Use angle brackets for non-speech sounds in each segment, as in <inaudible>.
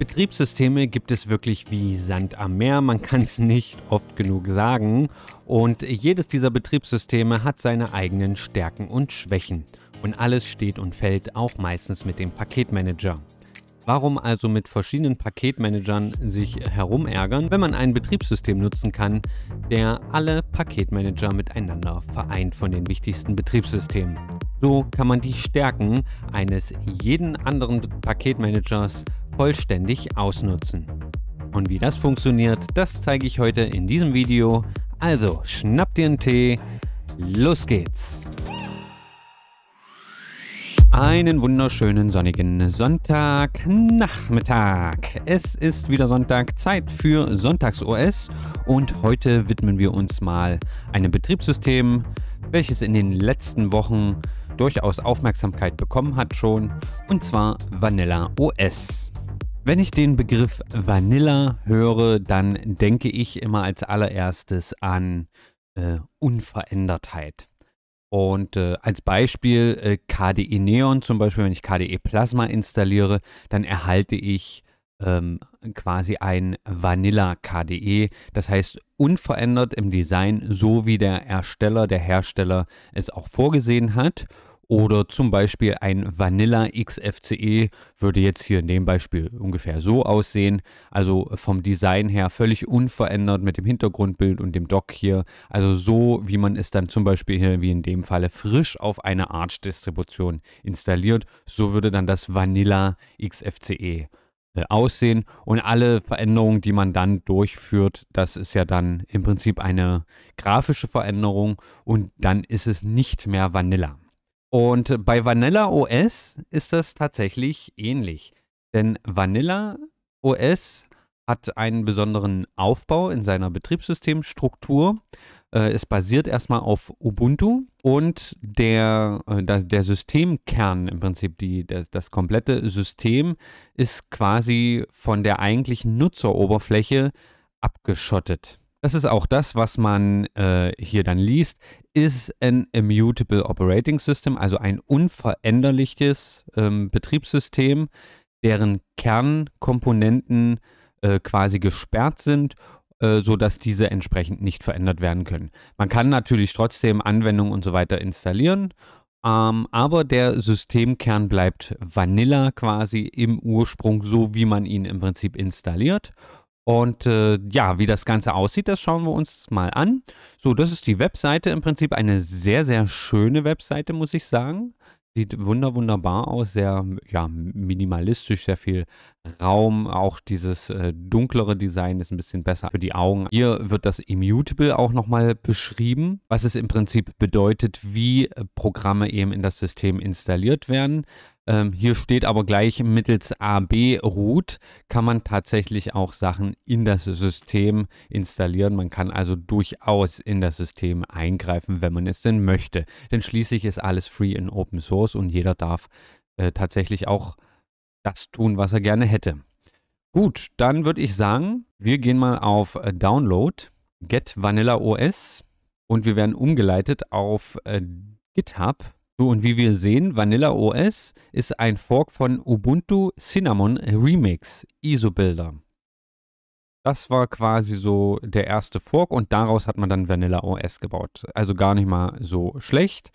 Betriebssysteme gibt es wirklich wie Sand am Meer, man kann es <laughs> nicht oft genug sagen. Und jedes dieser Betriebssysteme hat seine eigenen Stärken und Schwächen. Und alles steht und fällt auch meistens mit dem Paketmanager. Warum also mit verschiedenen Paketmanagern sich herumärgern, wenn man ein Betriebssystem nutzen kann, der alle Paketmanager miteinander vereint von den wichtigsten Betriebssystemen? So kann man die Stärken eines jeden anderen Paketmanagers vollständig ausnutzen. Und wie das funktioniert, das zeige ich heute in diesem Video. Also schnapp dir einen Tee, los geht's! Einen wunderschönen sonnigen Sonntagnachmittag. Es ist wieder Sonntag, Zeit für SonntagsOS und heute widmen wir uns mal einem Betriebssystem, welches in den letzten Wochen durchaus Aufmerksamkeit bekommen hat schon, und zwar Vanilla OS. Wenn ich den Begriff Vanilla höre, dann denke ich immer als allererstes an äh, Unverändertheit. Und äh, als Beispiel äh, KDE Neon, zum Beispiel, wenn ich KDE Plasma installiere, dann erhalte ich ähm, quasi ein Vanilla KDE. Das heißt, unverändert im Design, so wie der Ersteller, der Hersteller es auch vorgesehen hat. Oder zum Beispiel ein Vanilla XFCE würde jetzt hier in dem Beispiel ungefähr so aussehen. Also vom Design her völlig unverändert mit dem Hintergrundbild und dem Dock hier. Also so, wie man es dann zum Beispiel hier wie in dem Falle frisch auf eine Arch-Distribution installiert. So würde dann das Vanilla XFCE äh, aussehen und alle Veränderungen, die man dann durchführt, das ist ja dann im Prinzip eine grafische Veränderung und dann ist es nicht mehr Vanilla. Und bei Vanilla OS ist das tatsächlich ähnlich. Denn Vanilla OS hat einen besonderen Aufbau in seiner Betriebssystemstruktur. Äh, es basiert erstmal auf Ubuntu und der, äh, der, Systemkern, im Prinzip die, das, das komplette System, ist quasi von der eigentlichen Nutzeroberfläche abgeschottet. Das ist auch das, was man äh, hier dann liest ist ein immutable operating system, also ein unveränderliches ähm, Betriebssystem, deren Kernkomponenten äh, quasi gesperrt sind, äh, sodass diese entsprechend nicht verändert werden können. Man kann natürlich trotzdem Anwendungen und so weiter installieren, ähm, aber der Systemkern bleibt Vanilla quasi im Ursprung, so wie man ihn im Prinzip installiert. Und äh, ja, wie das Ganze aussieht, das schauen wir uns mal an. So, das ist die Webseite. Im Prinzip eine sehr, sehr schöne Webseite, muss ich sagen. Sieht wunder, wunderbar aus, sehr ja, minimalistisch, sehr viel Raum. Auch dieses äh, dunklere Design ist ein bisschen besser für die Augen. Hier wird das Immutable auch nochmal beschrieben, was es im Prinzip bedeutet, wie äh, Programme eben in das System installiert werden. Ähm, hier steht aber gleich, mittels AB-Root kann man tatsächlich auch Sachen in das System installieren. Man kann also durchaus in das System eingreifen, wenn man es denn möchte. Denn schließlich ist alles free in Open Source und jeder darf äh, tatsächlich auch das tun, was er gerne hätte. Gut, dann würde ich sagen, wir gehen mal auf äh, Download, Get Vanilla OS und wir werden umgeleitet auf äh, GitHub. So, und wie wir sehen, Vanilla OS ist ein Fork von Ubuntu Cinnamon Remix ISO-Builder. Das war quasi so der erste Fork und daraus hat man dann Vanilla OS gebaut. Also gar nicht mal so schlecht.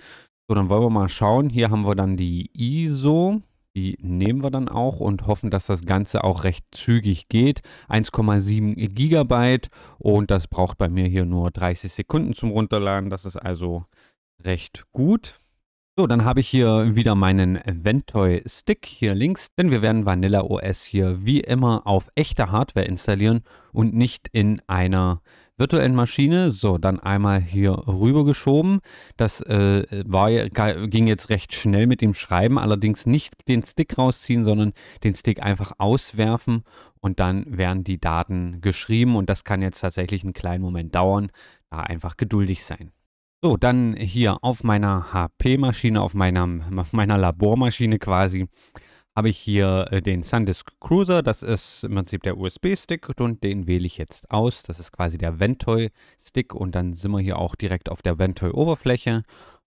So, dann wollen wir mal schauen. Hier haben wir dann die ISO. Die nehmen wir dann auch und hoffen, dass das Ganze auch recht zügig geht. 1,7 Gigabyte und das braucht bei mir hier nur 30 Sekunden zum Runterladen. Das ist also recht gut. So, dann habe ich hier wieder meinen Ventoy Stick hier links, denn wir werden Vanilla OS hier wie immer auf echter Hardware installieren und nicht in einer äh, virtuellen Maschine. So, dann einmal hier rüber geschoben. Das äh, war, ging jetzt recht schnell mit dem Schreiben, allerdings nicht den Stick rausziehen, sondern den Stick einfach auswerfen und dann werden die Daten geschrieben und das kann jetzt tatsächlich einen kleinen Moment dauern. Da einfach geduldig sein. So, dann hier auf meiner HP-Maschine, auf, auf meiner Labormaschine quasi, habe ich hier äh, den SanDisk Cruiser. Das ist im Prinzip der USB-Stick und den wähle ich jetzt aus. Das ist quasi der Ventoy-Stick und dann sind wir hier auch direkt auf der Ventoy-Oberfläche.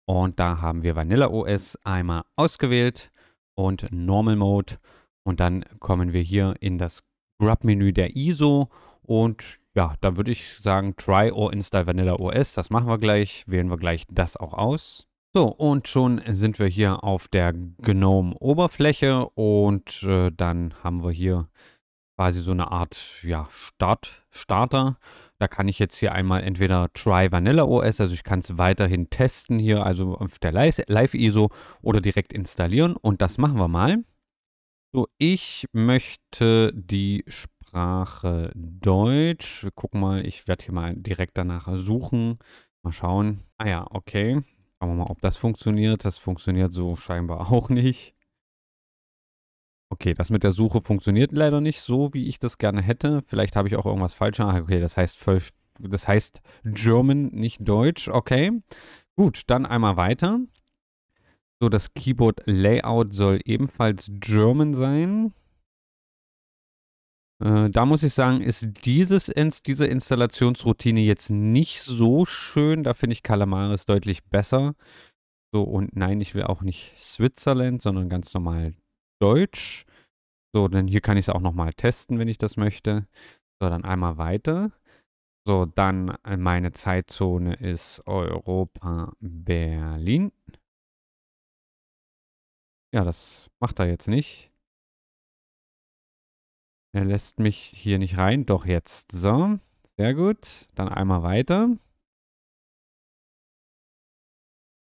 Und da haben wir Vanilla OS einmal ausgewählt und Normal Mode. Und dann kommen wir hier in das Grub-Menü der ISO. Und ja, da würde ich sagen, try or install Vanilla OS. Das machen wir gleich. Wählen wir gleich das auch aus. So, und schon sind wir hier auf der GNOME-Oberfläche und äh, dann haben wir hier quasi so eine Art ja, Start Starter. Da kann ich jetzt hier einmal entweder Try Vanilla OS, also ich kann es weiterhin testen hier, also auf der Live-ISO oder direkt installieren und das machen wir mal. So, ich möchte die Sprache Deutsch. Wir gucken mal, ich werde hier mal direkt danach suchen. Mal schauen. Ah ja, okay. Schauen wir mal, ob das funktioniert. Das funktioniert so scheinbar <laughs> auch nicht. Okay, das mit der Suche funktioniert leider nicht so, wie ich das gerne hätte. Vielleicht habe ich auch irgendwas falsch. Ah, okay, das heißt das heißt German, nicht Deutsch. Okay. Gut, dann einmal weiter. So, das Keyboard Layout soll ebenfalls German sein. Äh, da muss ich sagen, ist dieses Ins diese Installationsroutine jetzt nicht so schön. Da finde ich Calamaris deutlich besser. So, und nein, ich will auch nicht Switzerland, sondern ganz normal Deutsch. So, denn hier kann ich es auch nochmal testen, wenn ich das möchte. So, dann einmal weiter. So, dann äh, meine Zeitzone ist Europa Berlin. Ja, das macht er jetzt nicht. Er lässt mich hier nicht rein. Doch jetzt. So, sehr gut. Dann einmal weiter.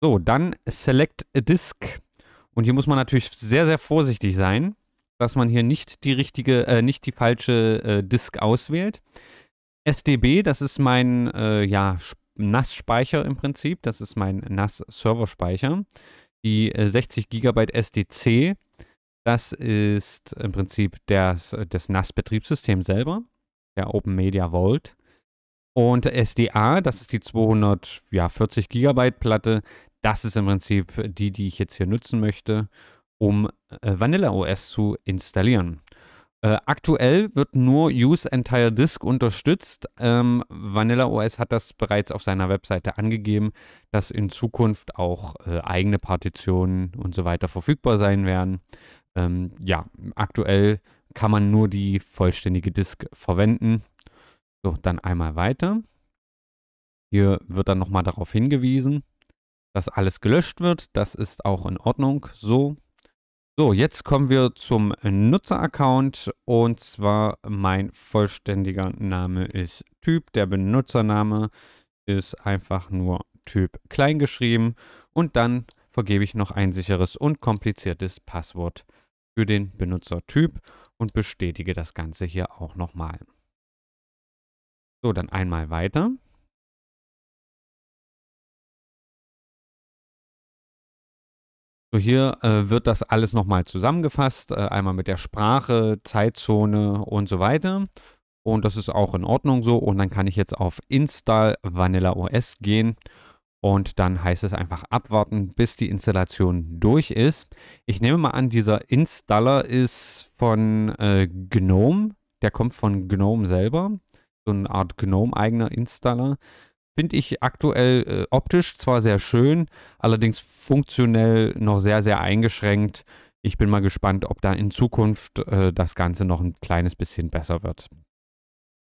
So, dann Select a Disk. Und hier muss man natürlich sehr, sehr vorsichtig sein, dass man hier nicht die richtige, äh, nicht die falsche äh, Disk auswählt. SDB, das ist mein, äh, ja, NAS-Speicher im Prinzip. Das ist mein nas serverspeicher Die äh, 60 GB SDC das ist im Prinzip das, äh, das NAS-Betriebssystem selber, der Open Media Vault. Und SDA, das ist die 240 GB Platte. Das ist im Prinzip die, die ich jetzt hier nutzen möchte, um äh, Vanilla OS zu installieren. Äh, aktuell wird nur Use Entire Disk unterstützt. Ähm, Vanilla OS hat das bereits auf seiner Webseite angegeben, dass in Zukunft auch äh, eigene Partitionen und so weiter verfügbar sein werden. Ähm, ja, aktuell kann man nur die vollständige Disk verwenden. So, dann einmal weiter. Hier wird dann nochmal darauf hingewiesen, dass alles gelöscht wird. Das ist auch in Ordnung so. So, jetzt kommen wir zum Nutzeraccount und zwar mein vollständiger Name ist Typ. Der Benutzername ist einfach nur Typ klein geschrieben und dann vergebe ich noch ein sicheres und kompliziertes Passwort für den Benutzertyp und bestätige das Ganze hier auch nochmal. So, dann einmal weiter. So, hier äh, wird das alles nochmal zusammengefasst, äh, einmal mit der Sprache, Zeitzone und so weiter. Und das ist auch in Ordnung so. Und dann kann ich jetzt auf Install Vanilla OS gehen und dann heißt es einfach abwarten, bis die Installation durch ist. Ich nehme mal an, dieser Installer ist von äh, GNOME. Der kommt von GNOME selber. So eine Art GNOME-eigener Installer. Finde ich aktuell äh, optisch zwar sehr schön, allerdings funktionell noch sehr, sehr eingeschränkt. Ich bin mal gespannt, ob da in Zukunft äh, das Ganze noch ein kleines bisschen besser wird.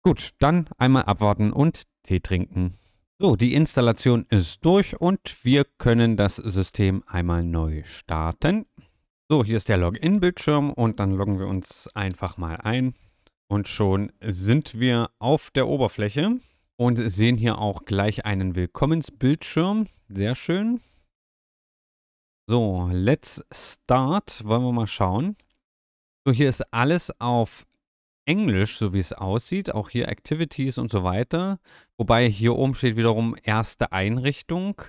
Gut, dann einmal abwarten und Tee trinken. So, die Installation ist durch und wir können das System einmal neu starten. So, hier ist der Login-Bildschirm und dann loggen wir uns einfach mal ein. Und schon sind wir auf der Oberfläche und sehen hier auch gleich einen Willkommensbildschirm. Sehr schön. So, let's start. Wollen wir mal schauen. So, hier ist alles auf Englisch, so wie es aussieht. Auch hier Activities und so weiter. Wobei hier oben steht wiederum erste Einrichtung.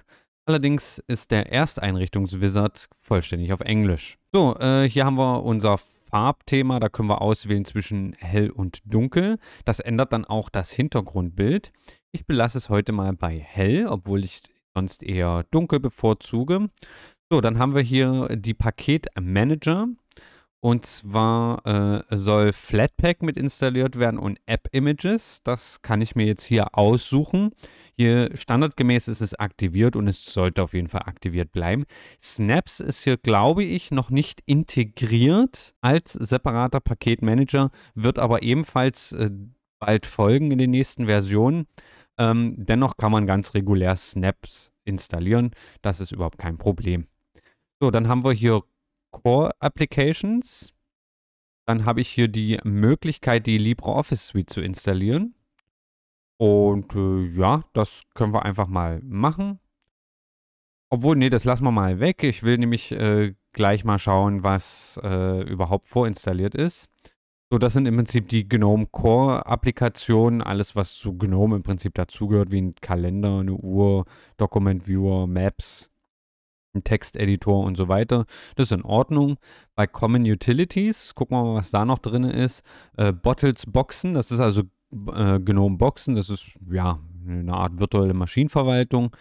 Allerdings ist der Ersteinrichtungswizard vollständig auf Englisch. So, äh, hier haben wir unser Farbthema. Da können wir auswählen zwischen hell und dunkel. Das ändert dann auch das Hintergrundbild. Ich belasse es heute mal bei hell, obwohl ich sonst eher dunkel bevorzuge. So, dann haben wir hier die Paketmanager. Und zwar äh, soll Flatpak mit installiert werden und App-Images. Das kann ich mir jetzt hier aussuchen. Hier standardgemäß ist es aktiviert und es sollte auf jeden Fall aktiviert bleiben. Snaps ist hier, glaube ich, noch nicht integriert als separater Paketmanager, wird aber ebenfalls äh, bald folgen in den nächsten Versionen. Ähm, dennoch kann man ganz regulär Snaps installieren. Das ist überhaupt kein Problem. So, dann haben wir hier Core Applications. Dann habe ich hier die Möglichkeit, die LibreOffice Suite zu installieren. Und äh, ja, das können wir einfach mal machen. Obwohl, nee, das lassen wir mal weg. Ich will nämlich äh, gleich mal schauen, was äh, überhaupt vorinstalliert ist. So, das sind im Prinzip die GNOME Core Applikationen, alles was zu GNOME im Prinzip dazugehört, wie ein Kalender, eine Uhr, Document Viewer, Maps, Texteditor und so weiter. Das ist in Ordnung. Bei Common Utilities, gucken wir mal, was da noch drin ist. Äh, Bottles Boxen, das ist also äh, Gnome Boxen, das ist ja eine Art virtuelle Maschinenverwaltung.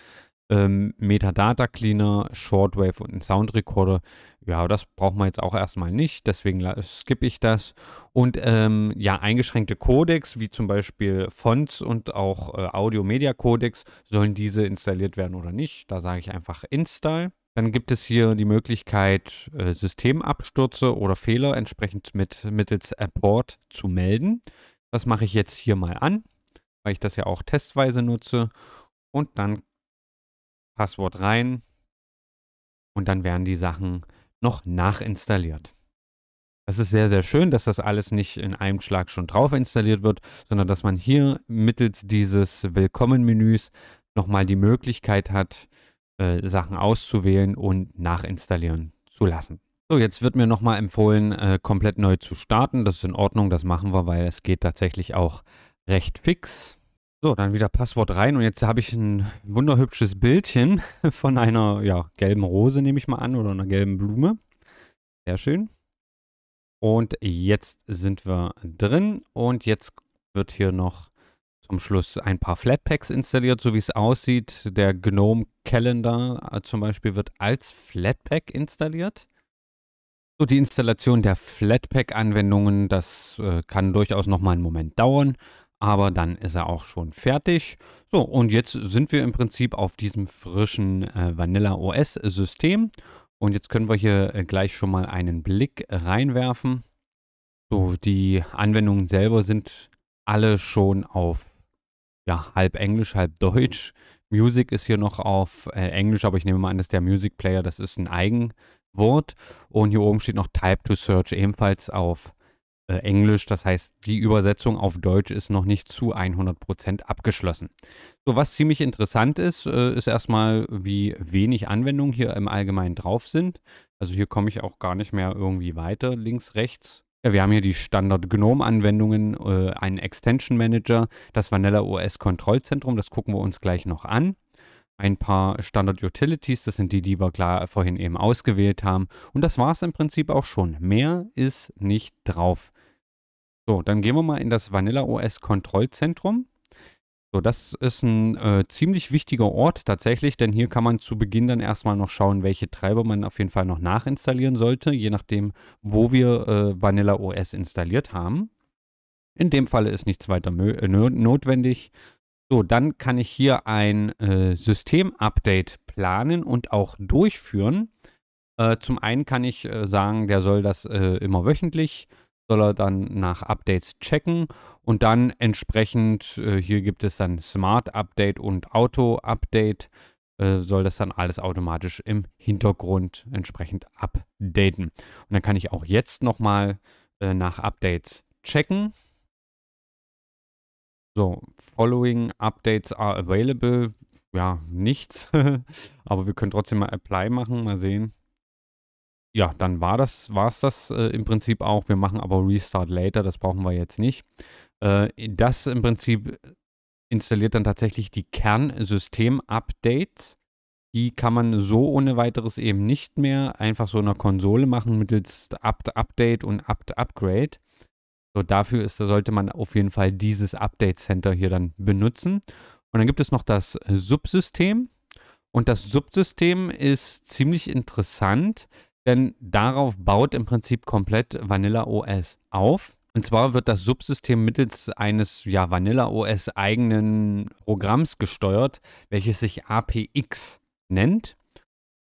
Ähm, Metadata Cleaner, Shortwave und ein Sound Recorder. Ja, das brauchen wir jetzt auch erstmal nicht, deswegen skippe ich das. Und ähm, ja, eingeschränkte Codecs, wie zum Beispiel Fonts und auch äh, Audio-Media-Codecs, sollen diese installiert werden oder nicht? Da sage ich einfach Install. Dann gibt es hier die Möglichkeit, äh, Systemabstürze oder Fehler entsprechend mit, mittels Apport zu melden. Das mache ich jetzt hier mal an, weil ich das ja auch testweise nutze. Und dann Passwort rein und dann werden die Sachen noch nachinstalliert. Das ist sehr, sehr schön, dass das alles nicht in einem Schlag schon drauf installiert wird, sondern dass man hier mittels dieses Willkommen-Menüs nochmal die Möglichkeit hat, äh, Sachen auszuwählen und nachinstallieren zu lassen. So, jetzt wird mir nochmal empfohlen, äh, komplett neu zu starten. Das ist in Ordnung, das machen wir, weil es geht tatsächlich auch recht fix. So, dann wieder Passwort rein und jetzt habe ich ein wunderhübsches Bildchen <laughs> von einer ja, gelben Rose, nehme ich mal an, oder einer gelben Blume. Sehr schön. Und jetzt sind wir drin und jetzt wird hier noch zum Schluss ein paar Flatpaks installiert, so wie es aussieht. Der Gnome Calendar äh, zum Beispiel wird als Flatpak installiert. So, die Installation der Flatpak-Anwendungen, das äh, kann durchaus nochmal einen Moment dauern, aber dann ist er auch schon fertig. So, und jetzt sind wir im Prinzip auf diesem frischen äh, Vanilla OS-System. Und jetzt können wir hier äh, gleich schon mal einen Blick reinwerfen. So, die Anwendungen selber sind alle schon auf ja, halb Englisch, halb Deutsch. Music ist hier noch auf äh, Englisch, aber ich nehme mal an, dass der Music Player, das ist ein Eigenwort. Und hier oben steht noch Type to Search, ebenfalls auf äh, Englisch. Das heißt, die Übersetzung auf Deutsch ist noch nicht zu 100% abgeschlossen. So, was ziemlich interessant ist, äh, ist erstmal, wie wenig Anwendungen hier im Allgemeinen drauf sind. Also hier komme ich auch gar nicht mehr irgendwie weiter, links, rechts. Ja, wir haben hier die Standard-GNOME-Anwendungen, äh, einen Extension Manager, das Vanilla OS-Kontrollzentrum, das gucken wir uns gleich noch an. Ein paar Standard-Utilities, das sind die, die wir klar vorhin eben ausgewählt haben. Und das war es im Prinzip auch schon. Mehr ist nicht drauf. So, dann gehen wir mal in das Vanilla OS-Kontrollzentrum. So, das ist ein äh, ziemlich wichtiger Ort tatsächlich, denn hier kann man zu Beginn dann erstmal noch schauen, welche Treiber man auf jeden Fall noch nachinstallieren sollte, je nachdem, wo wir äh, Vanilla OS installiert haben. In dem Falle ist nichts weiter äh, notwendig. So, dann kann ich hier ein äh, System-Update planen und auch durchführen. Äh, zum einen kann ich äh, sagen, der soll das äh, immer wöchentlich äh, soll er dann nach Updates checken und dann entsprechend, äh, hier gibt es dann Smart Update und Auto Update, äh, soll das dann alles automatisch im Hintergrund entsprechend updaten. Und dann kann ich auch jetzt nochmal äh, nach Updates checken. So, following Updates are available. Ja, nichts. <laughs> Aber wir können trotzdem mal Apply machen, mal sehen ja, dann war das, war es das äh, im Prinzip auch. Wir machen aber Restart later, das brauchen wir jetzt nicht. Äh, das im Prinzip installiert dann tatsächlich die Kernsystem-Updates. Die kann man so ohne weiteres eben nicht mehr einfach so in der Konsole machen mittels apt-update und apt-upgrade. So, dafür ist, da sollte man auf jeden Fall dieses Update Center hier dann benutzen. Und dann gibt es noch das Subsystem. Und das Subsystem ist ziemlich interessant. Denn darauf baut im Prinzip komplett Vanilla OS auf. Und zwar wird das Subsystem mittels eines ja, Vanilla OS eigenen Programms gesteuert, welches sich APX nennt.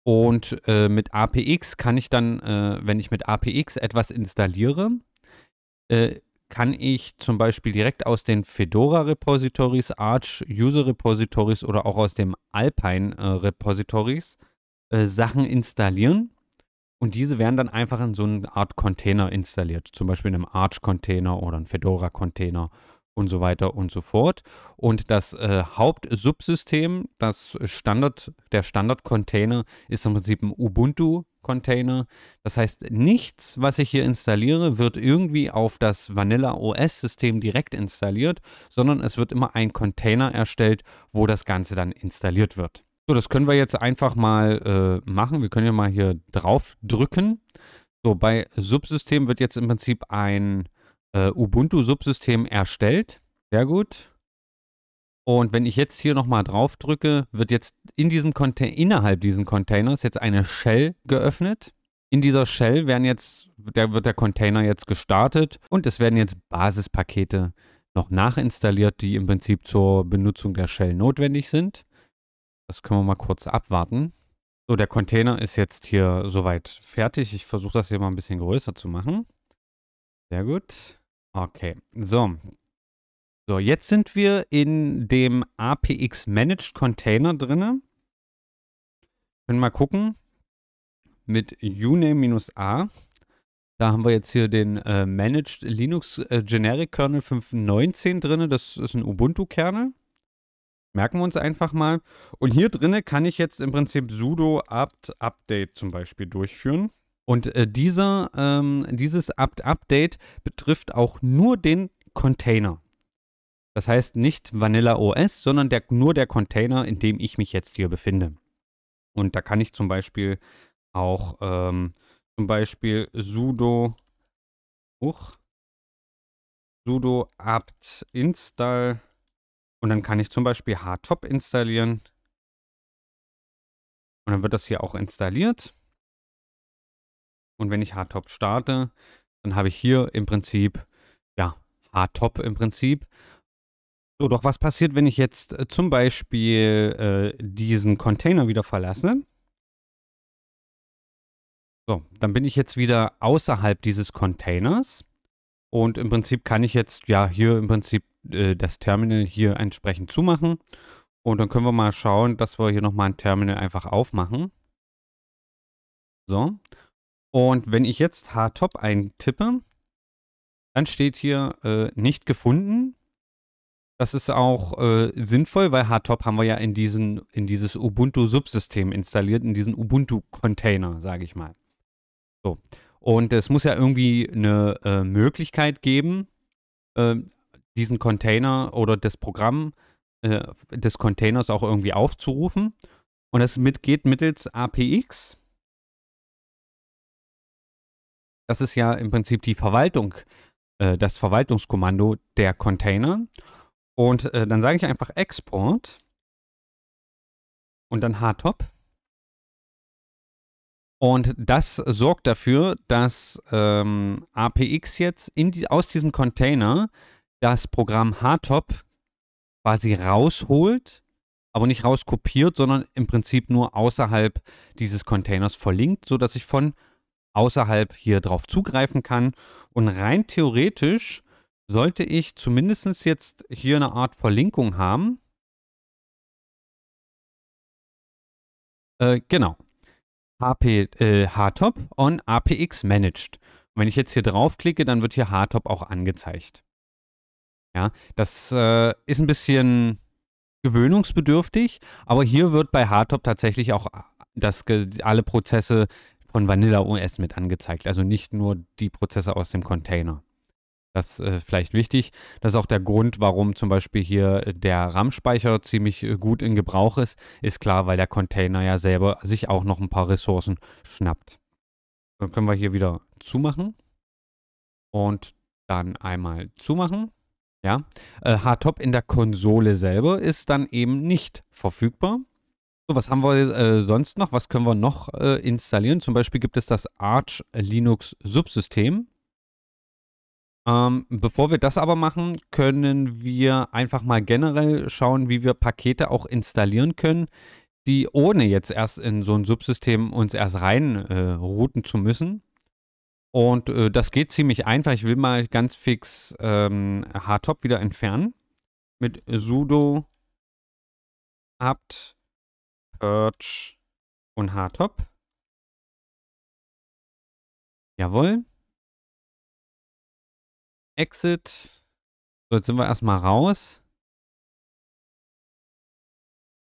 Und äh, mit APX kann ich dann, äh, wenn ich mit APX etwas installiere, äh, kann ich zum Beispiel direkt aus den Fedora-Repositories, Arch-User-Repositories oder auch aus dem Alpine-Repositories äh, äh, Sachen installieren und diese werden dann einfach in so eine Art Container installiert, zum Beispiel in einem Arch-Container oder einem Fedora-Container und so weiter und so fort. Und das äh, Hauptsubsystem, das Standard, der Standard-Container ist im Prinzip ein Ubuntu. Container. Das heißt, nichts, was ich hier installiere, wird irgendwie auf das Vanilla OS-System direkt installiert, sondern es wird immer ein Container erstellt, wo das Ganze dann installiert wird. So, das können wir jetzt einfach mal äh, machen. Wir können ja mal hier drauf drücken. So, bei Subsystem wird jetzt im Prinzip ein äh, Ubuntu-Subsystem erstellt. Sehr gut. Und wenn ich jetzt hier nochmal drauf drücke, wird jetzt in diesem Container, innerhalb diesen Containers jetzt eine Shell geöffnet. In dieser Shell werden jetzt, der wird der Container jetzt gestartet und es werden jetzt Basispakete noch nachinstalliert, die im Prinzip zur Benutzung der Shell notwendig sind. Das können wir mal kurz abwarten. So, der Container ist jetzt hier soweit fertig. Ich versuche das hier mal ein bisschen größer zu machen. Sehr gut. Okay, so. So, jetzt sind wir in dem APX Managed Container drin. Können mal gucken. Mit uname-a. Da haben wir jetzt hier den äh, Managed Linux äh, Generic Kernel 5.19 drin. Das ist ein Ubuntu-Kernel. Merken wir uns einfach mal. Und hier drinne kann ich jetzt im Prinzip sudo apt update zum Beispiel durchführen. Und äh, dieser, ähm, dieses apt update betrifft auch nur den Container. Das heißt nicht Vanilla OS, sondern der, nur der Container, in dem ich mich jetzt hier befinde. Und da kann ich zum Beispiel auch ähm, zum Beispiel sudo uch, sudo apt install und dann kann ich zum Beispiel Hardtop installieren. Und dann wird das hier auch installiert. Und wenn ich Hardtop starte, dann habe ich hier im Prinzip, ja, Hardtop im Prinzip. So, doch was passiert, wenn ich jetzt äh, zum Beispiel äh, diesen Container wieder verlasse? So, dann bin ich jetzt wieder außerhalb dieses Containers. Und im Prinzip kann ich jetzt, ja, hier im Prinzip äh, das Terminal hier entsprechend zumachen. Und dann können wir mal schauen, dass wir hier nochmal ein Terminal einfach aufmachen. So. Und wenn ich jetzt htop eintippe, dann steht hier äh, nicht gefunden. Das ist auch äh, sinnvoll, weil htop haben wir ja in, diesen, in dieses Ubuntu-Subsystem installiert, in diesen Ubuntu-Container, sage ich mal. So. Und es muss ja irgendwie eine äh, Möglichkeit geben, ähm, diesen Container oder das Programm äh, des Containers auch irgendwie aufzurufen. Und das mit, geht mittels APX. Das ist ja im Prinzip die Verwaltung, äh, das Verwaltungskommando der Container. Und äh, dann sage ich einfach Export und dann Hardtop. Und das sorgt dafür, dass ähm, APX jetzt die, aus diesem Container das Programm Hardtop quasi rausholt, aber nicht rauskopiert, sondern im Prinzip nur außerhalb dieses Containers verlinkt, sodass ich von außerhalb hier drauf zugreifen kann. Und rein theoretisch sollte ich zumindest jetzt hier eine Art Verlinkung haben. Äh, genau. HP, äh, Hardtop on APX Managed. Und wenn ich jetzt hier draufklicke, dann wird hier Hardtop auch angezeigt. Ja, das äh, ist ein bisschen gewöhnungsbedürftig, aber hier wird bei Hardtop tatsächlich auch äh, das, alle Prozesse von Vanilla OS mit angezeigt. Also nicht nur die Prozesse aus dem Container. Das ist äh, vielleicht wichtig. Das ist auch der Grund, warum zum Beispiel hier der RAM-Speicher ziemlich äh, gut in Gebrauch ist. Ist klar, weil der Container ja selber sich auch noch ein paar Ressourcen schnappt. Dann können wir hier wieder zumachen. Und dann einmal zumachen. Ja, äh, Hardtop in der Konsole selber ist dann eben nicht verfügbar. So, was haben wir äh, sonst noch? Was können wir noch äh, installieren? Zum Beispiel gibt es das Arch Linux Subsystem. Ähm, bevor wir das aber machen, können wir einfach mal generell schauen, wie wir Pakete auch installieren können, die ohne jetzt erst in so ein Subsystem uns erst reinrouten äh, zu müssen, und äh, das geht ziemlich einfach. Ich will mal ganz fix ähm, Hardtop wieder entfernen. Mit sudo apt purge und Hardtop. Jawohl. Exit. So, jetzt sind wir erstmal raus.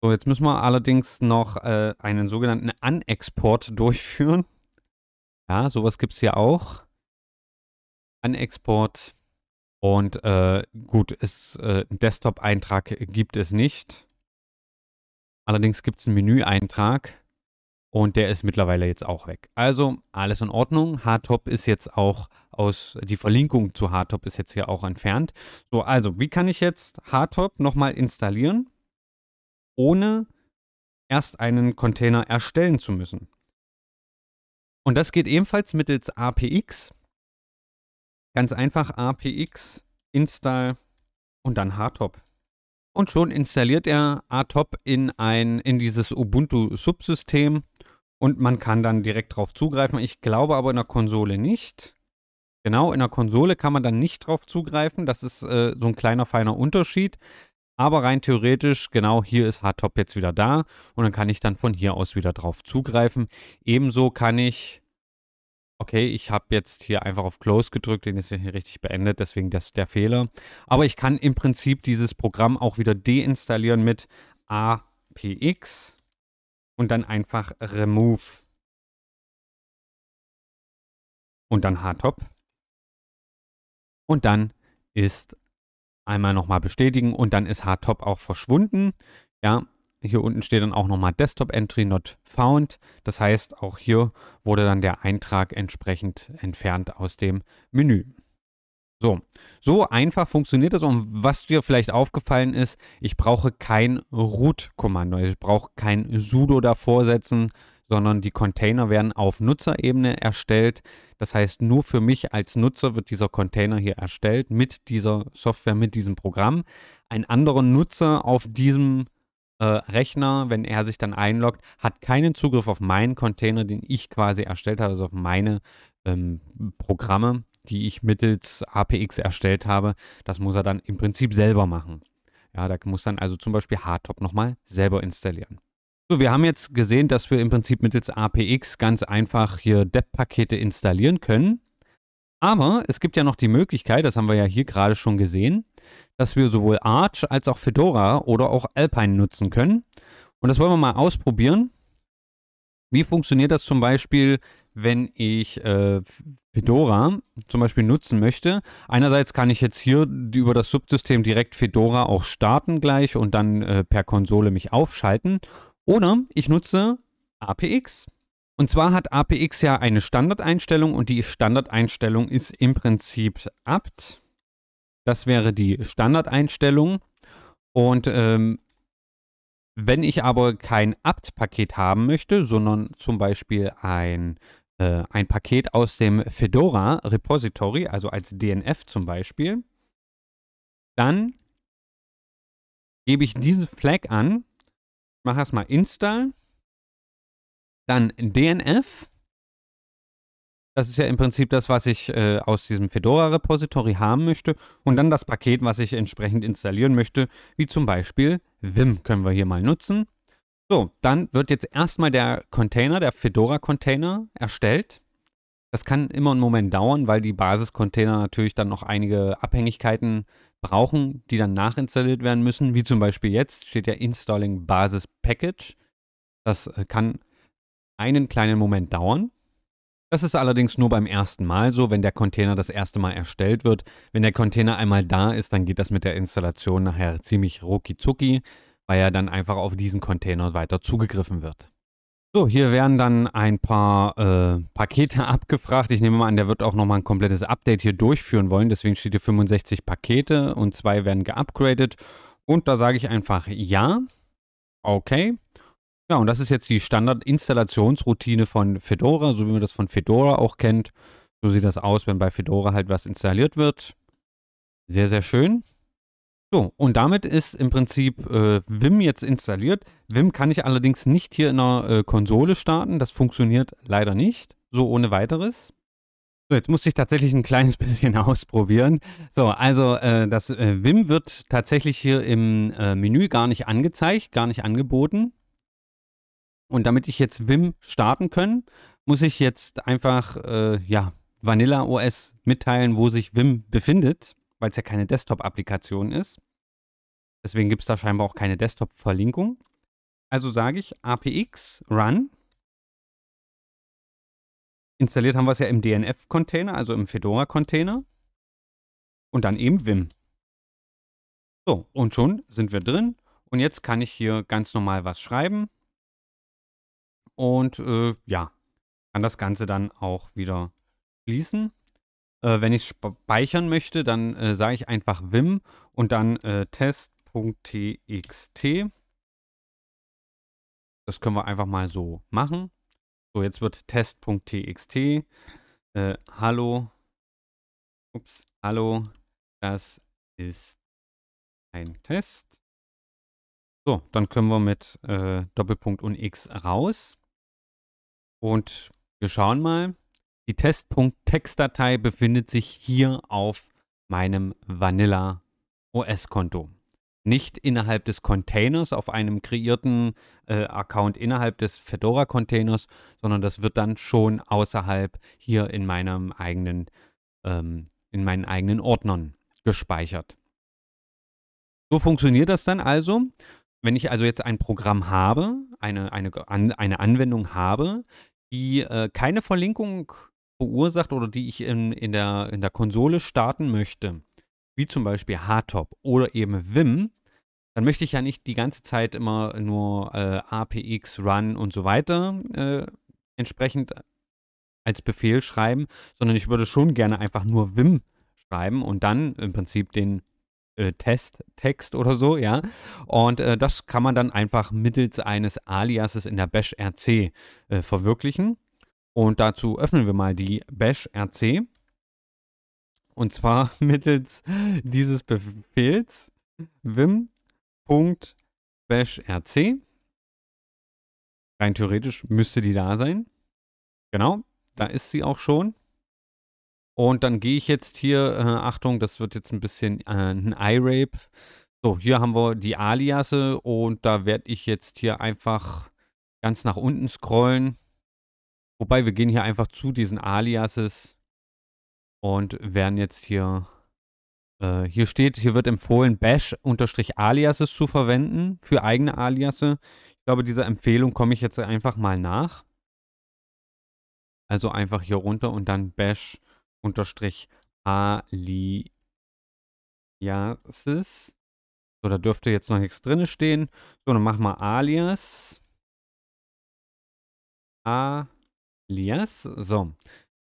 So, jetzt müssen wir allerdings noch äh, einen sogenannten Unexport <laughs> durchführen. Ja, sowas gibt es ja auch an Export. Und äh, gut, es, äh, einen Desktop-Eintrag gibt es nicht. Allerdings gibt es einen Menü-Eintrag und der ist mittlerweile jetzt auch weg. Also alles in Ordnung. Hardtop ist jetzt auch aus, die Verlinkung zu Hardtop ist jetzt hier auch entfernt. So, also wie kann ich jetzt Hardtop nochmal installieren, ohne erst einen Container erstellen zu müssen? Und das geht ebenfalls mittels APX. Ganz einfach APX, Install und dann Hardtop. Und schon installiert er ATOP in, in dieses Ubuntu-Subsystem und man kann dann direkt drauf zugreifen. Ich glaube aber in der Konsole nicht. Genau, in der Konsole kann man dann nicht drauf zugreifen. Das ist äh, so ein kleiner feiner Unterschied. Aber rein theoretisch, genau hier ist Hardtop jetzt wieder da und dann kann ich dann von hier aus wieder drauf zugreifen. Ebenso kann ich, okay, ich habe jetzt hier einfach auf Close gedrückt, den ist hier richtig beendet, deswegen das, der Fehler. Aber ich kann im Prinzip dieses Programm auch wieder deinstallieren mit APX und dann einfach Remove. Und dann Hardtop. Und dann ist einmal nochmal bestätigen und dann ist Hardtop auch verschwunden. Ja, hier unten steht dann auch nochmal Desktop Entry Not Found. Das heißt, auch hier wurde dann der Eintrag entsprechend entfernt aus dem Menü. So, so einfach funktioniert das und was dir vielleicht aufgefallen ist, ich brauche kein root-Kommando, ich brauche kein sudo davor setzen, sondern die Container werden auf Nutzerebene erstellt. Das heißt, nur für mich als Nutzer wird dieser Container hier erstellt mit dieser Software, mit diesem Programm. Ein anderer Nutzer auf diesem äh, Rechner, wenn er sich dann einloggt, hat keinen Zugriff auf meinen Container, den ich quasi erstellt habe, also auf meine ähm, Programme, die ich mittels APX erstellt habe. Das muss er dann im Prinzip selber machen. Ja, da muss dann also zum Beispiel Hardtop nochmal selber installieren. So, wir haben jetzt gesehen, dass wir im Prinzip mittels APX ganz einfach hier depp pakete installieren können. Aber es gibt ja noch die Möglichkeit, das haben wir ja hier gerade schon gesehen, dass wir sowohl Arch als auch Fedora oder auch Alpine nutzen können. Und das wollen wir mal ausprobieren. Wie funktioniert das zum Beispiel, wenn ich äh, Fedora zum Beispiel nutzen möchte? Einerseits kann ich jetzt hier über das Subsystem direkt Fedora auch starten gleich und dann äh, per Konsole mich aufschalten. Oder ich nutze APX. Und zwar hat APX ja eine Standardeinstellung und die Standardeinstellung ist im Prinzip apt. Das wäre die Standardeinstellung. Und ähm, wenn ich aber kein apt-Paket haben möchte, sondern zum Beispiel ein, äh, ein Paket aus dem Fedora Repository, also als DNF zum Beispiel, dann gebe ich diesen Flag an Mach erstmal install. Dann DNF. Das ist ja im Prinzip das, was ich äh, aus diesem Fedora-Repository haben möchte. Und dann das Paket, was ich entsprechend installieren möchte, wie zum Beispiel Vim können wir hier mal nutzen. So, dann wird jetzt erstmal der Container, der Fedora-Container erstellt. Das kann immer einen Moment dauern, weil die Basiscontainer natürlich dann noch einige Abhängigkeiten brauchen, die dann nachinstalliert werden müssen, wie zum Beispiel jetzt steht ja Installing Basis Package. Das äh, kann einen kleinen Moment dauern. Das ist allerdings nur beim ersten Mal so, wenn der Container das erste Mal erstellt wird. Wenn der Container einmal da ist, dann geht das mit der Installation nachher ziemlich rucki zucki, weil er dann einfach auf diesen Container weiter zugegriffen wird. So, hier werden dann ein paar äh, Pakete <laughs> abgefragt. Ich nehme mal an, der wird auch nochmal ein komplettes Update hier durchführen wollen. Deswegen steht hier 65 Pakete und zwei werden geupgradet. Und da sage ich einfach ja. Okay. Ja, und das ist jetzt die Standard-Installationsroutine von Fedora, so wie man das von Fedora auch kennt. So sieht das aus, wenn bei Fedora halt was installiert wird. Sehr, sehr schön. So, und damit ist im Prinzip äh, Vim jetzt installiert. Vim kann ich allerdings nicht hier in der äh, Konsole starten. Das funktioniert leider nicht, so ohne weiteres. So, jetzt muss ich tatsächlich ein kleines <laughs> bisschen ausprobieren. So, also äh, das Vim äh, wird tatsächlich hier im äh, Menü gar nicht angezeigt, gar nicht angeboten. Und damit ich jetzt Vim starten kann, muss ich jetzt einfach äh, ja, Vanilla OS mitteilen, wo sich Vim befindet weil es ja keine Desktop-Applikation ist. Deswegen gibt es da scheinbar auch keine Desktop-Verlinkung. Also sage ich apx run. Installiert haben wir es ja im DNF-Container, also im Fedora-Container. Und dann eben Vim. So, und schon sind wir drin. Und jetzt kann ich hier ganz normal was schreiben. Und äh, ja, kann das Ganze dann auch wieder schließen. Äh, wenn ich speichern möchte, dann äh, sage ich einfach Vim und dann äh, Test .txt. Das können wir einfach mal so machen. So, jetzt wird test.txt. Äh, hallo. Ups, hallo. Das ist ein Test. So, dann können wir mit äh, Doppelpunkt und x raus. Und wir schauen mal. Die Test.txt-Datei befindet sich hier auf meinem Vanilla OS-Konto nicht innerhalb des Containers auf einem kreierten äh, Account innerhalb des Fedora-Containers, sondern das wird dann schon außerhalb hier in meinem eigenen, ähm, in meinen eigenen Ordnern gespeichert. So funktioniert das dann also. Wenn ich also jetzt ein Programm habe, eine, eine, an, eine Anwendung habe, die äh, keine Verlinkung verursacht oder die ich in, in, der, in der Konsole starten möchte, wie zum Beispiel Hardtop oder eben Vim, dann möchte ich ja nicht die ganze Zeit immer nur äh, APX Run und so weiter äh, entsprechend als Befehl schreiben, sondern ich würde schon gerne einfach nur Vim schreiben und dann im Prinzip den äh, Testtext oder so, ja. Und äh, das kann man dann einfach mittels eines Aliases in der Bash RC äh, verwirklichen. Und dazu öffnen wir mal die Bash RC. Und zwar <laughs> mittels dieses Befehls wim.bashrc. Rein theoretisch müsste die da sein. Genau, da ist sie auch schon. Und dann gehe ich jetzt hier, äh, Achtung, das wird jetzt ein bisschen äh, ein iRape. So, hier haben wir die Aliase und da werde ich jetzt hier einfach ganz nach unten scrollen. Wobei wir gehen hier einfach zu diesen Aliases und werden jetzt hier äh, hier steht, hier wird empfohlen, Bash-Aliases zu verwenden für eigene Aliase. Ich glaube, dieser Empfehlung komme ich jetzt einfach mal nach. Also einfach hier runter und dann Bash aliases. So, da dürfte jetzt noch nichts drin stehen. So, dann machen wir alias. Alias. So,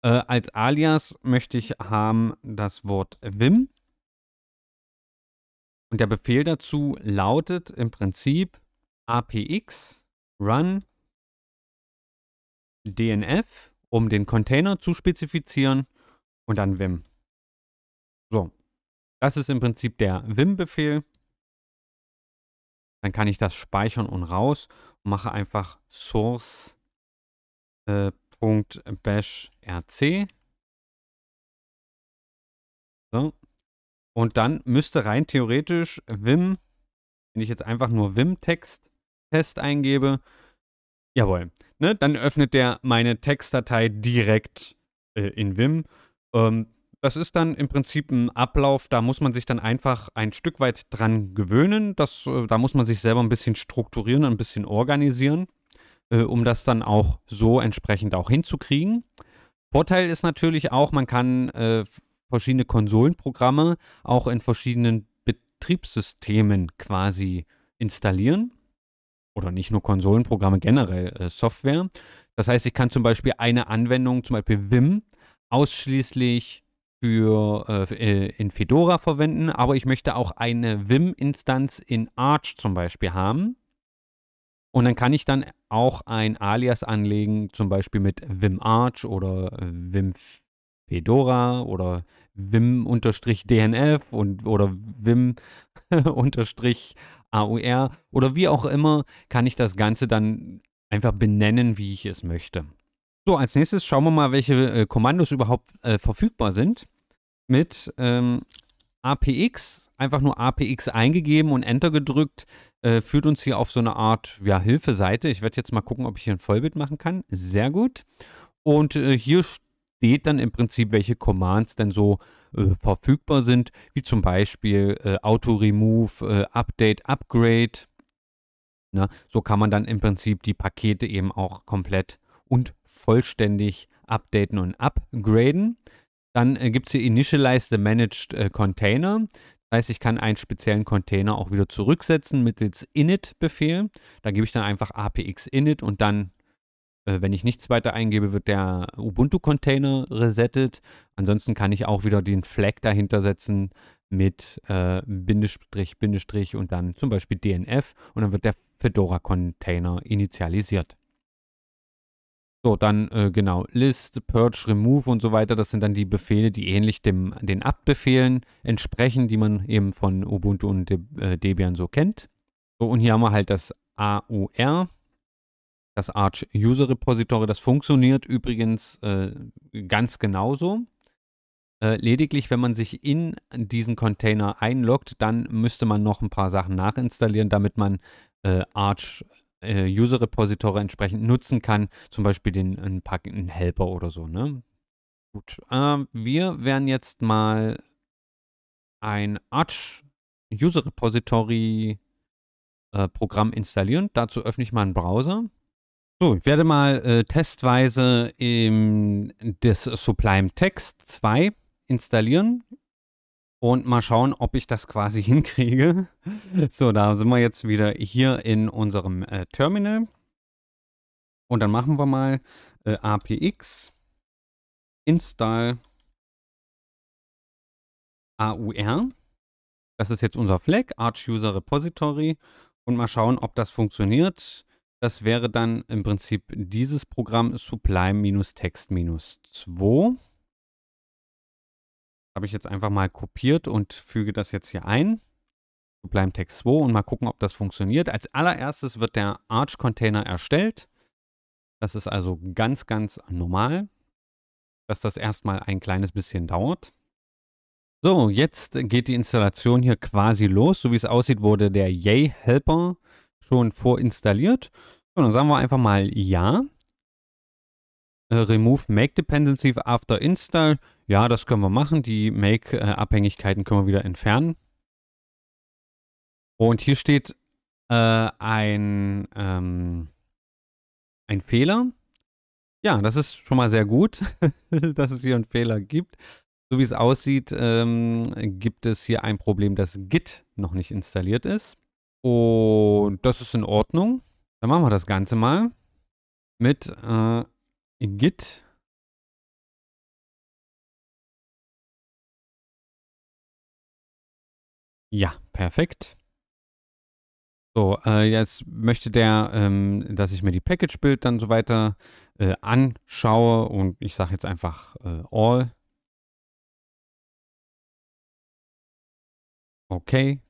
äh, als Alias möchte ich haben das Wort Vim. Und der Befehl dazu lautet im Prinzip apx run dnf, um den Container zu spezifizieren und dann Vim. So, das ist im Prinzip der Vim-Befehl. Dann kann ich das speichern und raus und mache einfach source äh, .bashrc. So. Und dann müsste rein theoretisch Vim, wenn ich jetzt einfach nur Vim-Text Test eingebe, jawohl, ne, dann öffnet der meine Textdatei direkt äh, in Vim. Ähm, das ist dann im Prinzip ein Ablauf, da muss man sich dann einfach ein Stück weit dran gewöhnen. Das, äh, da muss man sich selber ein bisschen strukturieren, ein bisschen organisieren äh, um das dann auch so entsprechend auch hinzukriegen. Vorteil ist natürlich auch, man kann äh, verschiedene Konsolenprogramme auch in verschiedenen Betriebssystemen quasi installieren. Oder nicht nur Konsolenprogramme, generell äh, Software. Das heißt, ich kann zum Beispiel eine Anwendung, zum Beispiel Vim, ausschließlich für, äh, äh, in Fedora verwenden, aber ich möchte auch eine Vim-Instanz in Arch zum Beispiel haben. Und dann kann ich dann auch ein Alias anlegen, zum Beispiel mit Vim Arch oder Vim Fedora oder Vim-DNF und, oder Vim-AUR <laughs> oder wie auch immer, kann ich das Ganze dann einfach benennen, wie ich es möchte. So, als nächstes schauen wir mal, welche äh, Kommandos überhaupt äh, verfügbar sind mit ähm, APX, einfach nur APX eingegeben und Enter gedrückt, äh, führt uns hier auf so eine Art ja, Hilfeseite. Ich werde jetzt mal gucken, ob ich hier ein Vollbild machen kann. Sehr gut. Und äh, hier steht dann im Prinzip, welche Commands denn so äh, verfügbar sind, wie zum Beispiel äh, Auto-Remove, äh, Update, Upgrade. Na, ne, so kann man dann im Prinzip die Pakete eben auch komplett und vollständig updaten und upgraden. Dann äh, gibt es hier Initialize the Managed äh, Container. Das heißt, ich kann einen speziellen Container auch wieder zurücksetzen mittels init-Befehl. Da gebe ich dann einfach apx init und dann, äh, wenn ich nichts weiter eingebe, wird der Ubuntu-Container resettet. Ansonsten kann ich auch wieder den Flag dahinter setzen mit äh, Bindestrich, Bindestrich und dann zum Beispiel DNF und dann wird der Fedora-Container initialisiert. So, dann äh, genau, list, purge, remove und so weiter. Das sind dann die Befehle, die ähnlich dem, den apt-Befehlen entsprechen, die man eben von Ubuntu und De äh, Debian so kennt. So, und hier haben wir halt das AUR, das Arch User Repository. Das funktioniert übrigens äh, ganz genauso. Äh, lediglich, wenn man sich in diesen Container einloggt, dann müsste man noch ein paar Sachen nachinstallieren, damit man äh, Arch äh, User-Repository entsprechend nutzen kann, zum Beispiel den einen Helper oder so. Ne? Gut, äh, wir werden jetzt mal ein Arch User Repository äh, Programm installieren. Dazu öffne ich mal einen Browser. So, ich werde mal äh, testweise im, das Sublime Text 2 installieren und mal schauen, ob ich das quasi <laughs> hinkriege. So, da sind wir jetzt wieder hier in unserem äh, Terminal. Und dann machen wir mal äh, apx install AUR. Das ist jetzt unser Flag, Arch User Repository. Und mal schauen, ob das funktioniert. Das wäre dann im Prinzip dieses Programm Supply-Text-2 habe ich jetzt einfach mal kopiert und füge das jetzt hier ein. Sublime Text 2 und mal gucken, ob das funktioniert. Als allererstes wird der Arch-Container erstellt. Das ist also ganz, ganz normal, dass das erstmal ein kleines bisschen dauert. So, jetzt geht die Installation hier quasi los. So wie es aussieht, wurde der Yay-Helper schon vorinstalliert. So, dann sagen wir einfach mal Ja. Äh, remove Make Dependency after Install. Ja, das können wir machen. Die Make-Abhängigkeiten können wir wieder entfernen. Und hier steht äh, ein, ähm, ein Fehler. Ja, das ist schon mal sehr gut, <laughs> dass es hier einen Fehler gibt. So wie es aussieht, ähm, gibt es hier ein Problem, dass Git noch nicht installiert ist. Und das ist in Ordnung. Dann machen wir das Ganze mal mit äh, Git Ja, perfekt. So, äh, jetzt möchte der, ähm, dass ich mir die Package-Bild dann so weiter äh, anschaue und ich sage jetzt einfach äh, All. Okay,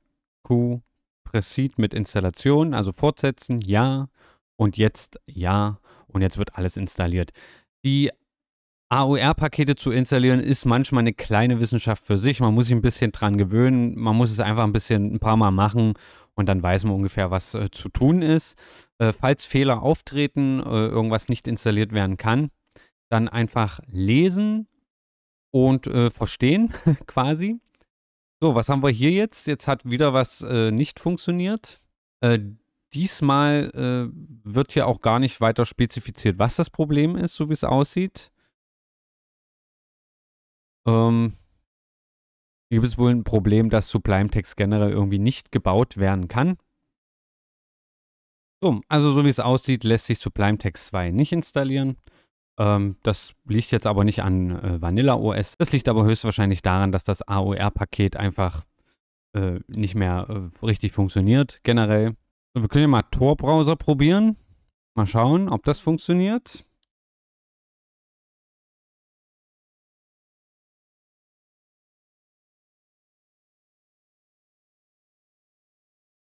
Q, Proceed mit Installation, also fortsetzen, ja und jetzt ja und jetzt wird alles installiert. Die AOR-Pakete zu installieren ist manchmal eine kleine Wissenschaft für sich. Man muss sich ein bisschen dran gewöhnen. Man muss es einfach ein bisschen ein paar Mal machen und dann weiß man ungefähr, was äh, zu tun ist. Äh, falls Fehler auftreten, äh, irgendwas nicht installiert werden kann, dann einfach lesen und äh, verstehen <laughs> quasi. So, was haben wir hier jetzt? Jetzt hat wieder was äh, nicht funktioniert. Äh, diesmal wird hier auch gar nicht weiter spezifiziert, was das Problem ist, so wie es aussieht. Ähm, gibt es wohl ein Problem, dass Sublime-Text generell irgendwie nicht gebaut werden kann. So, also so wie es aussieht, lässt sich Sublime-Text 2 nicht installieren. Ähm, das liegt jetzt aber nicht an äh, Vanilla OS. Das liegt aber höchstwahrscheinlich daran, dass das AOR-Paket einfach äh, nicht mehr äh, richtig funktioniert, generell. So, wir können ja mal Tor-Browser probieren. Mal schauen, ob das funktioniert.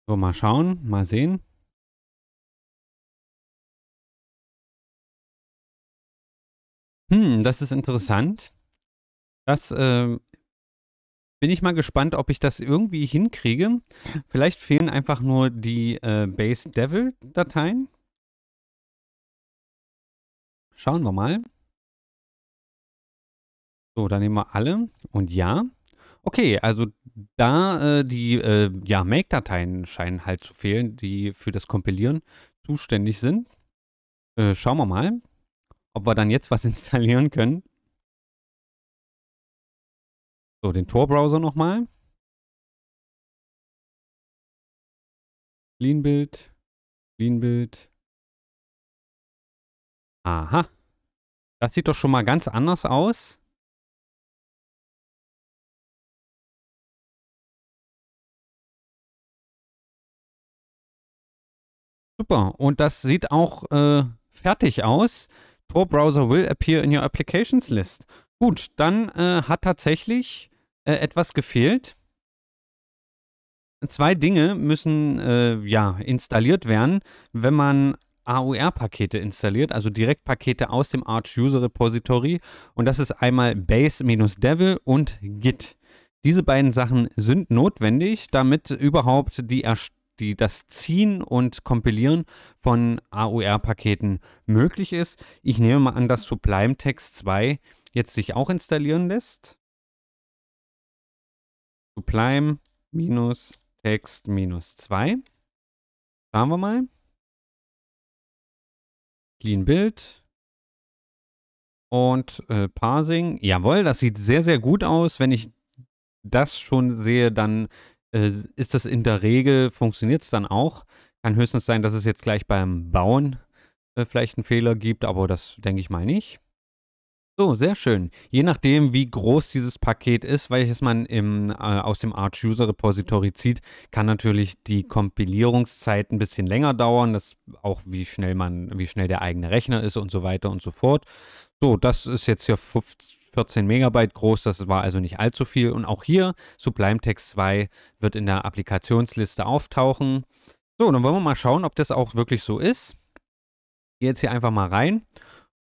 So, mal schauen, mal sehen. Hm, das ist interessant. Das äh, bin ich mal gespannt, ob ich das irgendwie hinkriege. Vielleicht fehlen einfach nur die äh, Base Devil Dateien. Schauen wir mal. So, dann nehmen wir alle. Und ja, Okay, also da äh, die äh, ja, Make-Dateien scheinen halt zu fehlen, die für das Kompilieren zuständig sind. Äh, schauen wir mal, ob wir dann jetzt was <laughs> installieren können. So, den Tor-Browser nochmal. clean build clean build Aha. Das sieht doch schon mal ganz anders aus. Super. Und das sieht auch äh, fertig aus. Tor Browser will appear in your applications list. Gut, dann äh, hat tatsächlich äh, etwas gefehlt. Zwei Dinge müssen äh, ja installiert werden, wenn man AUR-Pakete installiert, also Direktpakete aus dem Arch User Repository. Und das ist einmal Base-Devil und Git. Diese beiden Sachen sind notwendig, damit überhaupt die Erstellung die das Ziehen und Kompilieren von AUR-Paketen möglich ist. Ich nehme mal an, dass Sublime Text 2 jetzt sich auch installieren lässt. Sublime-Text-2. Schauen wir mal. Clean Build. Und äh, Parsing. Jawohl, das sieht sehr, sehr gut aus. Wenn ich das schon sehe, dann äh, ist das in der Regel, funktioniert es dann auch. Kann höchstens sein, dass es jetzt gleich beim Bauen äh, vielleicht einen Fehler gibt, aber das denke ich mal nicht. So, sehr schön. Je nachdem, wie groß dieses Paket ist, welches man im, äh, aus dem Arch User Repository zieht, kann natürlich die Kompilierungszeit ein bisschen länger dauern. Das auch, wie schnell man, wie schnell der eigene Rechner ist und so weiter und so fort. So, das ist jetzt hier 50, 14 Megabyte groß, das war also nicht allzu viel. Und auch hier, Sublime Text 2 wird in der Applikationsliste auftauchen. So, dann wollen wir mal schauen, ob das auch wirklich so ist. Ich gehe jetzt hier einfach mal rein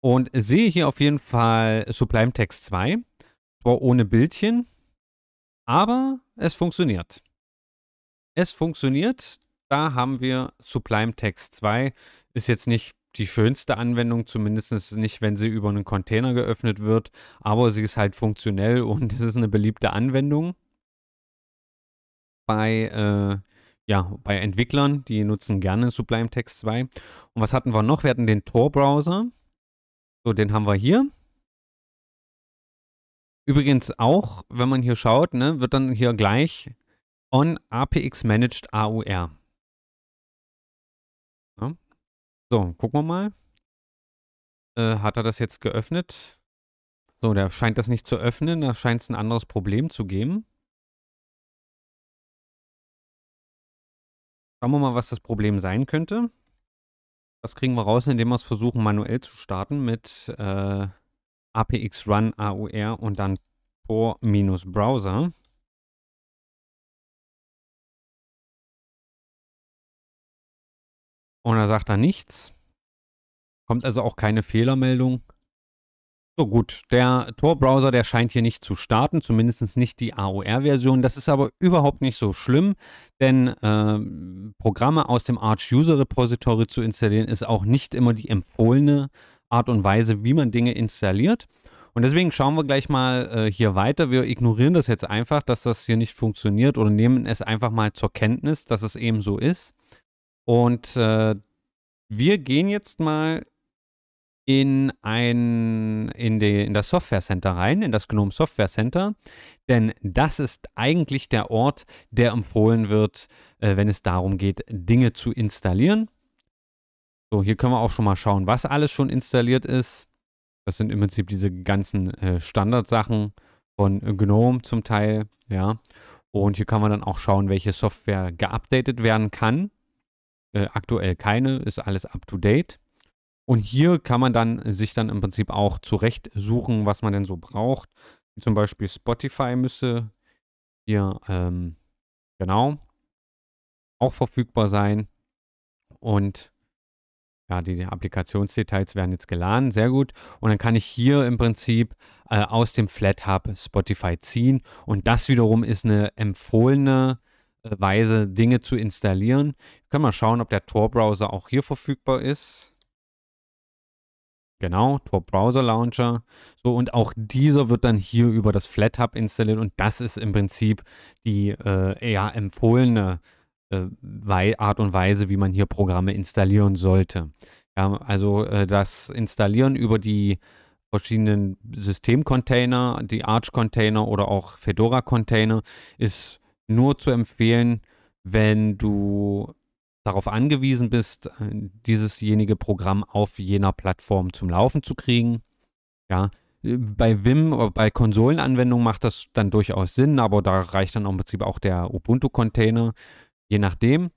und sehe hier auf jeden Fall Sublime Text 2. Zwar ohne Bildchen, aber es funktioniert. Es funktioniert. Da haben wir Sublime Text 2. Ist jetzt nicht die schönste Anwendung, zumindest nicht, wenn sie über einen Container geöffnet wird, aber sie ist halt funktionell <laughs> und es ist eine beliebte Anwendung bei, äh, ja, bei Entwicklern, die nutzen gerne Sublime Text 2. Und was hatten wir noch? Wir hatten den Tor-Browser. So, den haben wir hier. Übrigens auch, wenn man hier schaut, ne, wird dann hier gleich on APX Managed AUR. So, gucken wir mal. Äh, hat er das jetzt geöffnet? So, der scheint das nicht zu öffnen. Da scheint es ein anderes Problem zu geben. Schauen wir mal, was das Problem sein könnte. Das kriegen wir raus, indem wir es versuchen, manuell zu starten mit äh, apx run aur und dann tor-browser. Und er sagt da nichts. Kommt also auch keine Fehlermeldung. So gut, der Tor-Browser, der scheint hier nicht zu starten, zumindest nicht die AOR-Version. Das ist aber überhaupt nicht so schlimm, denn äh, Programme aus dem Arch-User-Repository zu installieren, ist auch nicht immer die empfohlene Art und Weise, wie man Dinge installiert. Und deswegen schauen wir gleich mal äh, hier weiter. Wir ignorieren das jetzt einfach, dass das hier nicht funktioniert oder nehmen es einfach mal zur Kenntnis, dass es eben so ist. Und äh, wir gehen jetzt mal in, ein, in, die, in das Software Center rein, in das GNOME Software Center, denn das ist eigentlich der Ort, der empfohlen wird, äh, wenn es darum geht, Dinge zu installieren. So, hier können wir auch schon mal schauen, was alles schon installiert ist. Das sind im Prinzip diese ganzen äh, Standardsachen von GNOME zum Teil, ja. Und hier kann man dann auch schauen, welche Software geupdatet werden kann. Äh, aktuell keine, ist alles up to date. Und hier kann man dann sich dann im Prinzip auch zurecht suchen, was man denn so braucht. Zum Beispiel Spotify müsste hier ähm, genau auch verfügbar sein. Und ja, die, die, Applikationsdetails werden jetzt geladen, sehr gut. Und dann kann ich hier im Prinzip äh, aus dem Flat Hub Spotify ziehen. Und das wiederum ist eine empfohlene Weise Dinge zu installieren. Wir können mal schauen, ob der Tor-Browser auch hier verfügbar ist. Genau, Tor Browser Launcher. So, und auch dieser wird dann hier über das FlatHub installiert und das ist im Prinzip die äh, eher empfohlene äh, Art und Weise, wie man hier Programme installieren sollte. Ja, also äh, das Installieren über die verschiedenen Systemcontainer, die Arch-Container oder auch Fedora-Container ist nur zu empfehlen, wenn du darauf angewiesen bist, äh, diesesjenige Programm auf jener Plattform zum Laufen zu kriegen. Ja, äh, bei Wim oder äh, bei Konsolenanwendungen macht das dann durchaus Sinn, aber da reicht dann auch im Prinzip auch der Ubuntu-Container, je nachdem.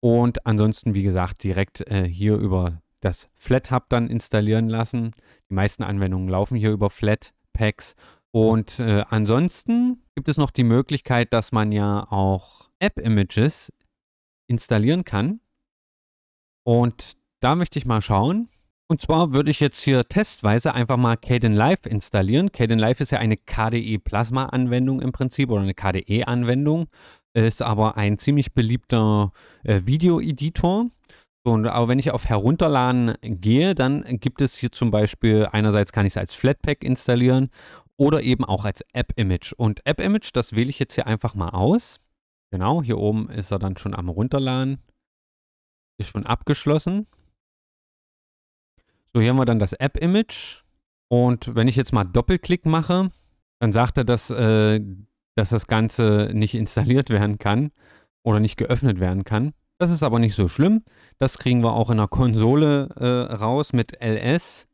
Und ansonsten, wie gesagt, direkt äh, hier über das Flat Hub dann installieren lassen. Die meisten Anwendungen laufen hier über Flat Packs und äh, ansonsten gibt es noch die Möglichkeit, dass man ja auch App-Images installieren kann. Und da möchte ich mal schauen. Und zwar würde ich jetzt hier testweise einfach mal Caden Live installieren. Caden Live ist ja eine KDE Plasma Anwendung im Prinzip oder eine KDE Anwendung, ist aber ein ziemlich beliebter äh, Video-Editor. Und, aber wenn ich auf Herunterladen gehe, dann gibt es hier zum Beispiel, einerseits kann ich es als Flatpak installieren oder eben auch als App-Image. Und App-Image, das wähle ich jetzt hier einfach mal aus. Genau, hier oben ist er dann schon am Runterladen. Ist schon abgeschlossen. So, hier haben wir dann das App-Image. Und wenn ich jetzt mal Doppelklick mache, dann sagt er, dass, äh, dass das Ganze nicht installiert werden kann oder nicht geöffnet werden kann. Das ist aber nicht so schlimm. Das kriegen wir auch in der Konsole äh, raus mit LS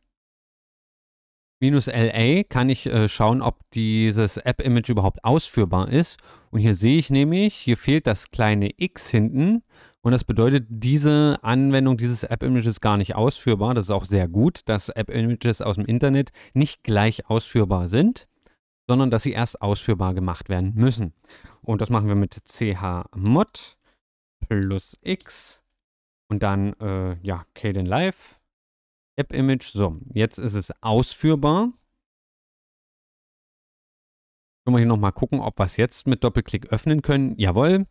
minus LA kann ich äh, schauen, ob dieses App-Image überhaupt ausführbar ist. Und hier sehe ich nämlich, hier fehlt das kleine X hinten. Und das bedeutet, diese Anwendung dieses app images ist gar nicht ausführbar. Das ist auch sehr gut, dass App-Images aus dem Internet nicht gleich ausführbar sind, sondern dass sie erst ausführbar gemacht werden müssen. Und das machen wir mit chmod plus x und dann, äh, ja, Caden Live App-Image. So, jetzt ist es ausführbar. Können wir hier nochmal gucken, ob wir es jetzt mit Doppelklick öffnen können. Jawohl.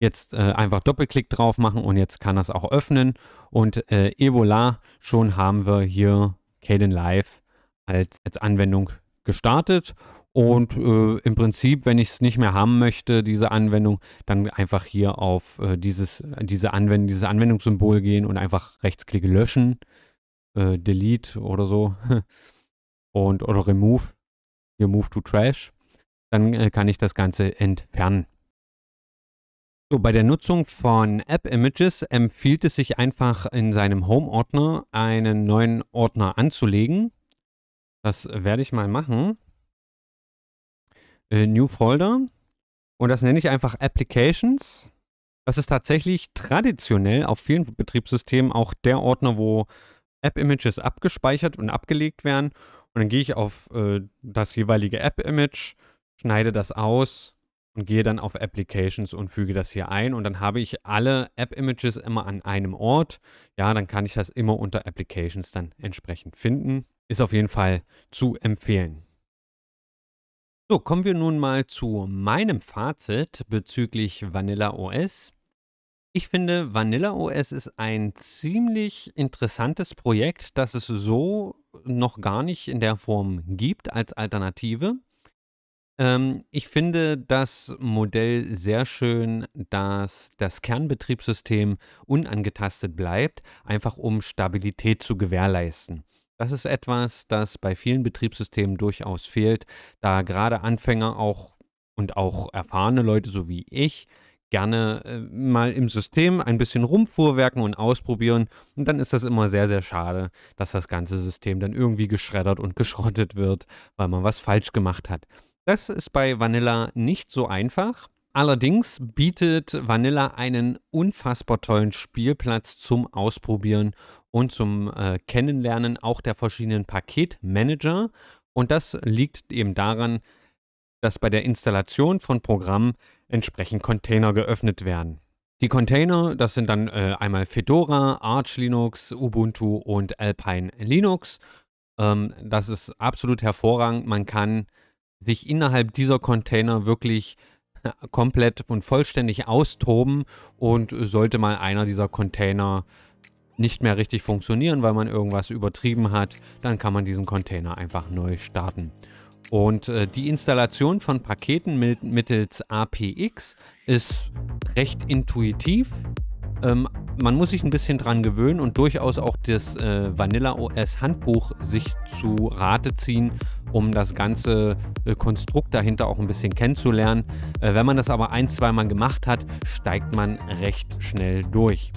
Jetzt äh, einfach Doppelklick drauf machen und jetzt kann das auch öffnen. Und äh, et voilà, schon haben wir hier Caden Live als, als Anwendung gestartet. Und äh, im Prinzip, wenn ich es nicht mehr haben möchte, diese Anwendung, dann einfach hier auf äh, dieses, diese Anwend dieses Anwendungssymbol gehen und einfach rechtsklick löschen äh, Delete oder so <laughs> und oder Remove, hier Move to Trash, dann äh, kann ich das Ganze entfernen. So, bei der Nutzung von App Images empfiehlt es sich einfach in seinem Home-Ordner einen neuen Ordner anzulegen. Das werde ich mal machen. Äh, New Folder. Und das nenne ich einfach Applications. Das ist tatsächlich traditionell auf vielen Betriebssystemen auch der Ordner, wo App-Images abgespeichert und abgelegt werden. Und dann gehe ich auf äh, das jeweilige App-Image, schneide das aus und gehe dann auf Applications und füge das hier ein. Und dann habe ich alle App-Images immer an einem Ort. Ja, dann kann ich das immer unter Applications dann entsprechend finden. Ist auf jeden Fall zu empfehlen. So, kommen wir nun mal zu meinem Fazit bezüglich Vanilla OS. Ich finde, Vanilla OS ist ein ziemlich interessantes Projekt, das es so noch gar nicht in der Form gibt als Alternative. Ähm, ich finde das Modell sehr schön, dass das Kernbetriebssystem unangetastet bleibt, einfach um Stabilität zu gewährleisten. Das ist etwas, das bei vielen Betriebssystemen durchaus fehlt, da gerade Anfänger auch und auch erfahrene Leute so wie ich gerne äh, mal im System ein bisschen rumfuhrwerken und ausprobieren. Und dann ist das immer sehr, sehr schade, dass das ganze System dann irgendwie geschreddert und <laughs> geschrottet wird, weil man was falsch gemacht hat. Das ist bei Vanilla nicht so einfach. Allerdings bietet Vanilla einen unfassbar tollen Spielplatz zum Ausprobieren und zum äh, Kennenlernen auch der verschiedenen Paketmanager. Und das liegt eben daran, dass bei der Installation von Programmen entsprechend Container geöffnet werden. Die Container, das sind dann äh, einmal Fedora, Arch Linux, Ubuntu und Alpine Linux. Ähm, das ist absolut hervorragend. Man kann sich innerhalb dieser Container wirklich äh, komplett und vollständig austoben und sollte mal einer dieser Container nicht mehr richtig funktionieren, weil man irgendwas übertrieben hat, dann kann man diesen Container einfach neu starten. Und äh, die Installation von Paketen mit, mittels APX ist recht intuitiv. Ähm, man muss sich ein bisschen dran gewöhnen und durchaus auch das äh, Vanilla OS Handbuch sich zu Rate ziehen, um das ganze äh, Konstrukt dahinter auch ein bisschen kennenzulernen. Äh, wenn man das aber ein, zweimal gemacht hat, steigt man recht schnell durch.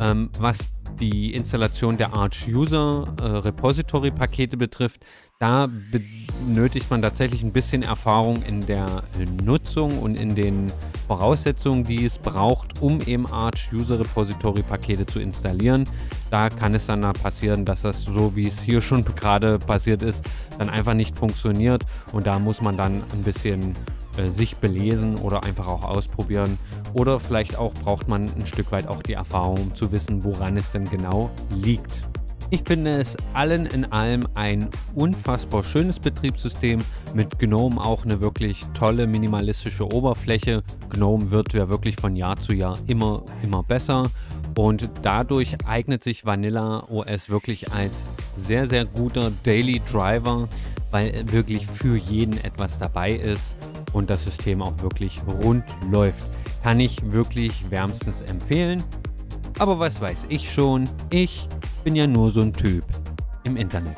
Ähm, was die Installation der Arch User äh, Repository Pakete betrifft, da benötigt man tatsächlich ein bisschen Erfahrung in der Nutzung und in den Voraussetzungen, die es braucht, um eben Arch User Repository Pakete zu installieren. Da kann es dann passieren, dass das so wie es hier schon <laughs> gerade passiert ist, dann einfach nicht funktioniert und da muss man dann ein bisschen äh, sich belesen oder einfach auch ausprobieren oder vielleicht auch braucht man ein Stück weit auch die Erfahrung, um zu wissen, woran es denn genau liegt. Ich finde es allen in allem ein unfassbar schönes Betriebssystem, mit GNOME auch eine wirklich tolle minimalistische Oberfläche. GNOME wird ja wirklich von Jahr zu Jahr immer, immer besser und dadurch eignet sich Vanilla OS wirklich als sehr, sehr guter Daily Driver, weil wirklich für jeden etwas dabei ist und das System auch wirklich rund läuft. Kann ich wirklich wärmstens empfehlen. Aber was weiß ich schon? Ich bin ja nur so ein Typ im Internet.